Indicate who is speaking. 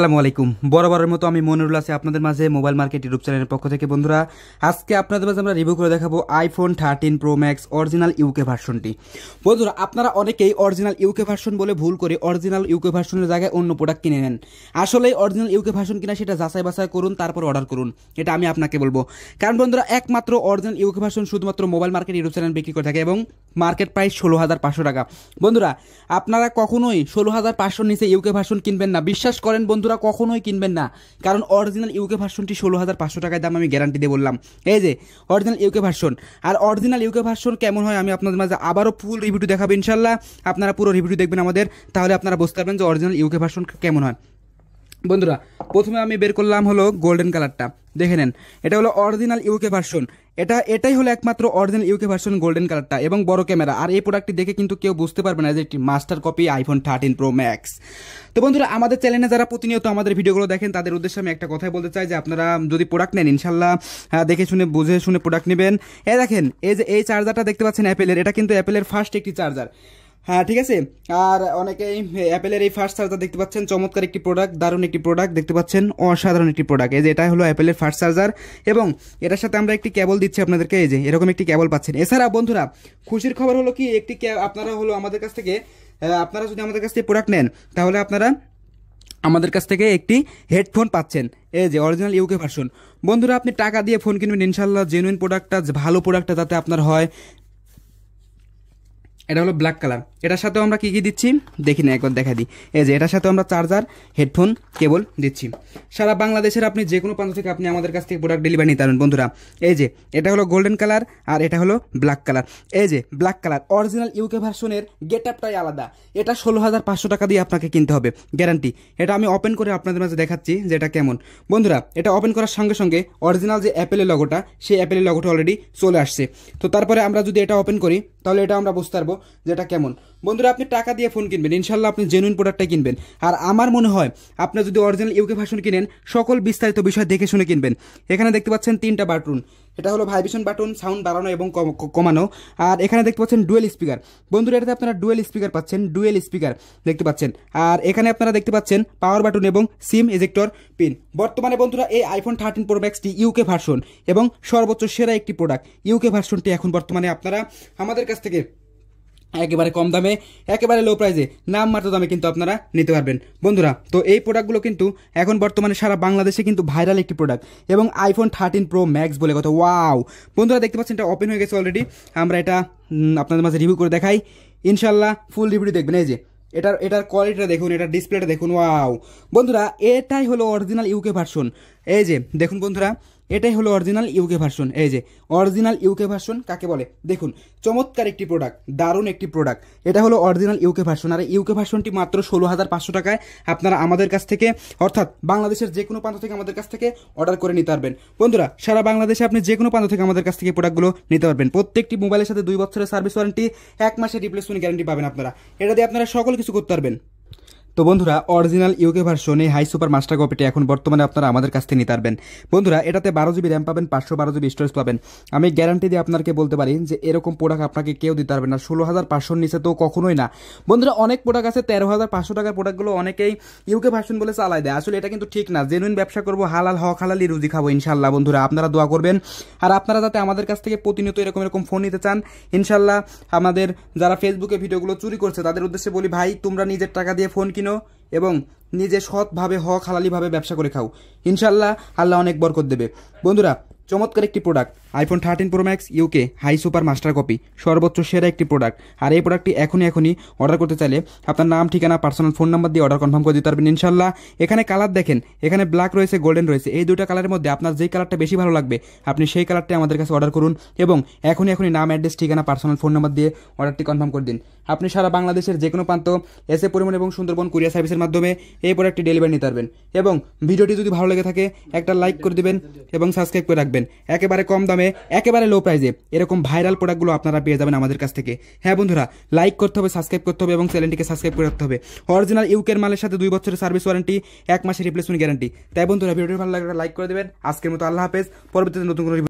Speaker 1: আসসালামু আলাইকুম বরাবরের মতো আমি মনিরুল আছি আপনাদের মাঝে মোবাইল মার্কেট ইউটিউব চ্যানেলের পক্ষ থেকে বন্ধুরা আজকে আপনাদের মাঝে আমরা রিভিউ করে দেখাবো iPhone thirteen pro max original UK ভার্সনটি বন্ধুরা আপনারা অনেকেই অরিজিনাল ইউকে ভার্সন বলে ভুল করে অরিজিনাল ইউকে ভার্সনের জায়গায় অন্য প্রোডাক্ট কিনে নেন আসলে অরিজিনাল ইউকে ভার্সন কিনা সেটা যাচাই বাছাই করুন তারপর অর্ডার করুন এটা আমি আপনাকে বলবো কারণ বন্ধুরা একমাত্র অরিজিনাল ইউকে ভার্সন শুধুমাত্র মোবাইল মার্কেট ইউটিউব চ্যানেল বিক্রি করে থাকে এবং মার্কেট প্রাইস ষোলো হাজার পাঁচশো টাকা বন্ধুরা আপনারা কখনোই ষোলো হাজার পাঁচশোর নিচে ইউকে ভার্সন কিনবেন না বিশ্বাস করেন বন্ধুরা বন্ধুরা কখনোই কিনবেন না কারণ অরিজিনাল ইউকে ভার্সনটি ষোলো হাজার পাঁচশো টাকায় দাম আমি গ্যারান্টি দিয়ে বললাম এই যে অরিজিনাল ইউকে ভার্সন আর অরিজিনাল ইউকে ভার্সন কেমন হয় আমি আপনাদের মাঝে আবারও ফুল রিভিউটি দেখাবো ইনশাল্লাহ আপনারা পুরো রিভিউ দেখবেন আমাদের তাহলে আপনারা বুঝতে পারবেন যে অরিজিনাল ইউকে ভার্সন কেমন হয় বন্ধুরা প্রথমে আমি বের করলাম হলো গোল্ডেন কালারটা দেখে নেন এটা হলো অরিজিনাল ইউকে ভার্সন এটা এটাই হলো একমাত্র অরিজিনাল ইউকে ভার্সন গোল্ডেন কালারটা এবং বড় ক্যামেরা আর এই প্রোডাক্টটি দেখে কিন্তু কেউ বুঝতে পারবে না যে একটি master copy iPhone thirteen pro max তো বন্ধুরা আমাদের চ্যানেলে যারা প্রতিনিয়ত আমাদের ভিডিওগুলো দেখেন তাদের উদ্দেশ্যে আমি একটা কথাই বলতে চাই যে আপনারা যদি প্রোডাক্ট নেন ইনশাল্লাহ হ্যাঁ, দেখে শুনে বুঝে শুনে প্রোডাক্ট নেবেন এ দেখেন এই যে এই চার্জারটা দেখতে পাচ্ছেন অ্যাপেলের এটা কিন্তু অ্যাপেলের ফার্স্ট একটি চার্জার হ্যাঁ ঠিক আছে আর অনেকেই অ্যাপেলের এই ফার্স্ট চার্জার দেখতে পাচ্ছেন চমৎকার একটি প্রোডাক্ট দারুণ একটি প্রোডাক্ট দেখতে পাচ্ছেন অসাধারণ একটি প্রোডাক্ট এই যে এটা হলো অ্যাপেলের ফার্স্ট চার্জার এবং এটার সাথে আমরা একটি ক্যাবল দিচ্ছি আপনাদেরকে এই যে এরকম একটি ক্যাবল পাচ্ছেন এছাড়া বন্ধুরা খুশির খবর হলো কি একটি আপনারা হলো আমাদের কাছ থেকে আপনারা যদি আমাদের কাছ থেকে প্রোডাক্ট নেন তাহলে আপনারা আমাদের কাছ থেকে একটি হেডফোন পাচ্ছেন এই যে অরিজিনাল ইউকে ভার্সন বন্ধুরা আপনি টাকা দিয়ে ফোন কিনবেন ইনশাল্লাহ জেনুইন প্রোডাক্টটা ভালো প্রোডাক্টটা যাতে আপনার হয় এটা হলো ব্ল্যাক কালার এটার সাথেও আমরা কী কী দিচ্ছি দেখি না একবার দেখা দিই এই যে এটার সাথেও আমরা চার্জার হেডফোন কেবল দিচ্ছি সারা বাংলাদেশের আপনি যে কোনো প্রান্ত থেকে আপনি আমাদের কাছ থেকে প্রোডাক্ট ডেলিভারি নিতে পারেন বন্ধুরা এই যে এটা হলো গোল্ডেন কালার আর এটা হলো ব্ল্যাক কালার এই যে ব্ল্যাক কালার অরিজিনাল ইউকে ভার্সনের গেট আপটাই আলাদা এটা ষোলো হাজার পাঁচশো টাকা দিয়ে আপনাকে কিনতে হবে গ্যারান্টি এটা আমি ওপেন করে আপনাদের মাঝে দেখাচ্ছি যে এটা কেমন বন্ধুরা এটা ওপেন করার সঙ্গে সঙ্গে অরিজিনাল যে অ্যাপেলের লগোটা সেই অ্যাপেলের লগোটা অলরেডি চলে আসছে তো তারপরে আমরা যদি এটা ওপেন করি তাহলে এটা আমরা বুঝতে পারবো যেটা কেমন বন্ধুরা আপনি টাকা দিয়ে ফোন কিনবেন ইনশাল্লাহ আপনি জেনুইন প্রোডাক্টটা কিনবেন আর আমার মনে হয় আপনি যদি অরিজিনাল ইউকে ভার্সন কিনেন সকল বিস্তারিত বিষয় দেখে শুনে কিনবেন এখানে দেখতে পাচ্ছেন তিনটা বাটন এটা হলো ভাইব্রেশন বাটন সাউন্ড বাড়ানো এবং কমানো আর এখানে দেখতে পাচ্ছেন ডুয়েল স্পিকার বন্ধুরা এটাতে আপনারা ডুয়েল স্পিকার পাচ্ছেন ডুয়েল স্পিকার দেখতে পাচ্ছেন আর এখানে আপনারা দেখতে পাচ্ছেন পাওয়ার বাটন এবং সিম এজেক্টর পিন বর্তমানে বন্ধুরা এই আইফোন থার্টিন প্রো ম্যাক্সটি ইউকে ভার্সন এবং সর্বোচ্চ সেরা একটি প্রোডাক্ট ইউকে ভার্সনটি এখন বর্তমানে আপনারা আমাদের কাছ থেকে একেবারে কম দামে একেবারে লো প্রাইসে মাত্র দামে কিন্তু আপনারা নিতে পারবেন বন্ধুরা তো এই প্রোডাক্টগুলো কিন্তু এখন বর্তমানে সারা বাংলাদেশে কিন্তু ভাইরাল একটি প্রোডাক্ট এবং আইফোন থার্টিন প্রো ম্যাক্স বলে কথা ওয়াও বন্ধুরা দেখতে পাচ্ছেন এটা ওপেন হয়ে গেছে অলরেডি আমরা এটা আপনাদের মাঝে রিভিউ করে দেখাই ইনশাল্লাহ ফুল রিভিউটি দেখবেন এই যে এটার এটার কোয়ালিটিটা দেখুন এটার ডিসপ্লেটা দেখুন ওয়াও বন্ধুরা এটাই হলো অরিজিনাল ইউকে ভার্সন এই যে দেখুন বন্ধুরা এটাই হলো অরিজিনাল ইউকে ভার্সন এই যে অরিজিনাল ইউকে ভার্সন কাকে বলে দেখুন চমৎকার একটি প্রোডাক্ট দারুণ একটি প্রোডাক্ট এটা হলো অরিজিনাল ইউকে ভার্সন আর ইউকে ভার্সনটি মাত্র ষোলো হাজার পাঁচশো টাকায় আপনারা আমাদের কাছ থেকে অর্থাৎ বাংলাদেশের যে কোনো প্রান্ত থেকে আমাদের কাছ থেকে অর্ডার করে নিতে পারবেন বন্ধুরা সারা বাংলাদেশে আপনি যে কোনো প্রান্ত থেকে আমাদের কাছ থেকে প্রোডাক্টগুলো নিতে পারবেন প্রত্যেকটি মোবাইলের সাথে দুই বছরের সার্ভিস ওয়ারেন্টি এক মাসের রিপ্লেসমেন্ট গ্যারান্টি পাবেন আপনারা এটা দিয়ে আপনারা সকল কিছু করতে পারবেন তো বন্ধুরা অরিজিনাল ইউকে ভার্সনে এই হাই সুপার মাস্টার কপিটি এখন বর্তমানে আপনারা আমাদের কাছ থেকে নিতে পারবেন বন্ধুরা এটাতে বারো জিবি র্যাম পাবেন পাঁচশো বারো জিবি স্টোরেজ পাবেন আমি গ্যারান্টি দিয়ে আপনাকে বলতে পারি যে এরকম প্রোডাক্ট আপনাকে কেউ দিতে পারবে না ষোলো হাজার পাঁচশোর নিচে তো কখনোই না বন্ধুরা অনেক প্রোডাক্ট আছে তেরো হাজার পাঁচশো টাকার প্রোডাক্টগুলো অনেকেই ইউকে ভার্সন বলে চালাই দেয় আসলে এটা কিন্তু ঠিক না জেনুইন ব্যবসা করবো হালাল হক হালালি রুজি খাবো ইনশাল্লাহ বন্ধুরা আপনারা দোয়া করবেন আর আপনারা যাতে আমাদের কাছ থেকে প্রতিনিয়ত এরকম এরকম ফোন নিতে চান ইনশাল্লাহ আমাদের যারা ফেসবুকে ভিডিওগুলো চুরি করছে তাদের উদ্দেশ্যে বলি ভাই তোমরা নিজের টাকা দিয়ে ফোন কিনো এবং নিজে সৎভাবে হক হালালিভাবে ব্যবসা করে খাও ইনশাল্লাহ আল্লাহ অনেক বরকত দেবে বন্ধুরা চমৎকার একটি product iPhone thirteen pro max UK high super master copy সর্বোচ্চ সেরা একটি প্রোডাক্ট আর এই প্রোডাক্টটি এখনই এখনই অর্ডার করতে চাইলে আপনার নাম ঠিকানা পার্সোনাল ফোন নাম্বার দিয়ে অর্ডার কনফার্ম করে দিতে পারবেন ইনশাল্লাহ এখানে কালার দেখেন এখানে ব্ল্যাক রয়েছে গোল্ডেন রয়েছে এই দুটো কালারের মধ্যে আপনার যেই কালারটা বেশি ভালো লাগবে আপনি সেই কালারটি আমাদের কাছে অর্ডার করুন এবং এখনই এখনই নাম অ্যাড্রেস ঠিকানা পার্সোনাল ফোন নাম্বার দিয়ে অর্ডারটি কনফার্ম করে দিন আপনি সারা বাংলাদেশের যে কোনো প্রান্ত এসে পরিমাণ এবং সুন্দরবন কুরিয়ার সার্ভিসের মাধ্যমে এই প্রোডাক্টটি ডেলিভারি নিতে পারবেন এবং ভিডিওটি যদি ভালো লেগে থাকে একটা লাইক করে দেবেন এবং সাবস্ক্রাইব করে রাখবেন পাবেন একেবারে কম দামে একেবারে লো প্রাইসে এরকম ভাইরাল প্রোডাক্টগুলো আপনারা পেয়ে যাবেন আমাদের কাছ থেকে হ্যাঁ বন্ধুরা লাইক করতে হবে সাবস্ক্রাইব করতে হবে এবং চ্যানেলটিকে সাবস্ক্রাইব করতে হবে অরিজিনাল ইউকের মালের সাথে দুই বছরের সার্ভিস ওয়ারেন্টি এক মাসের রিপ্লেসমেন্ট গ্যারান্টি তাই বন্ধুরা ভিডিওটি ভালো লাগলে লাইক করে দেবেন আজকের মতো আল্লাহ হাফেজ পরবর্তীতে নতুন কোনো